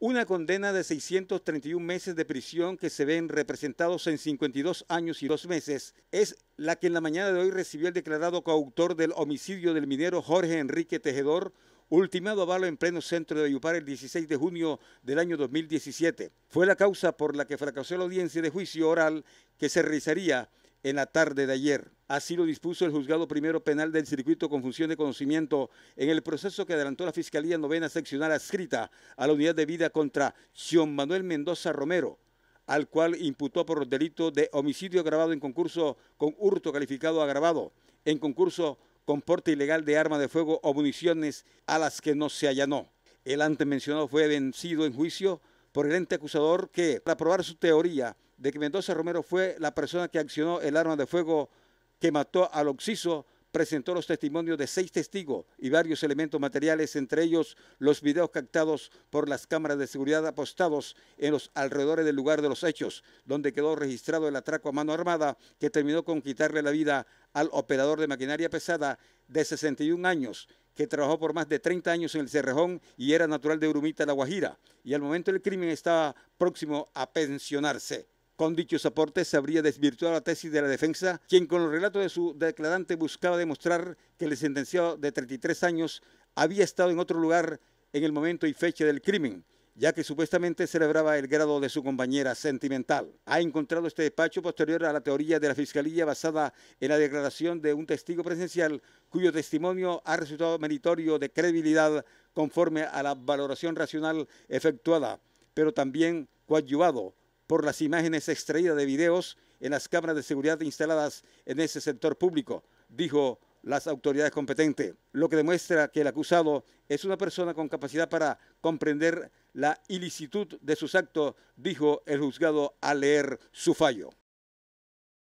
Una condena de 631 meses de prisión que se ven representados en 52 años y dos meses es la que en la mañana de hoy recibió el declarado coautor del homicidio del minero Jorge Enrique Tejedor, ultimado a balo en pleno centro de Ayupar el 16 de junio del año 2017. Fue la causa por la que fracasó la audiencia de juicio oral que se realizaría en la tarde de ayer. Así lo dispuso el juzgado primero penal del circuito con función de conocimiento en el proceso que adelantó la Fiscalía Novena Seccional adscrita a la unidad de vida contra Sion Manuel Mendoza Romero, al cual imputó por delito de homicidio agravado en concurso con hurto calificado agravado, en concurso con porte ilegal de arma de fuego o municiones a las que no se allanó. El antes mencionado fue vencido en juicio por el ente acusador que, para probar su teoría de que Mendoza Romero fue la persona que accionó el arma de fuego que mató al occiso presentó los testimonios de seis testigos y varios elementos materiales, entre ellos los videos captados por las cámaras de seguridad apostados en los alrededores del lugar de los hechos, donde quedó registrado el atraco a mano armada que terminó con quitarle la vida al operador de maquinaria pesada de 61 años, que trabajó por más de 30 años en el Cerrejón y era natural de Urumita, La Guajira, y al momento del crimen estaba próximo a pensionarse. Con dichos aportes se habría desvirtuado la tesis de la defensa, quien con los relatos de su declarante buscaba demostrar que el sentenciado de 33 años había estado en otro lugar en el momento y fecha del crimen ya que supuestamente celebraba el grado de su compañera sentimental. Ha encontrado este despacho posterior a la teoría de la Fiscalía basada en la declaración de un testigo presencial cuyo testimonio ha resultado meritorio de credibilidad conforme a la valoración racional efectuada, pero también coadyuvado por las imágenes extraídas de videos en las cámaras de seguridad instaladas en ese sector público, dijo las autoridades competentes, lo que demuestra que el acusado es una persona con capacidad para comprender la ilicitud de sus actos, dijo el juzgado al leer su fallo.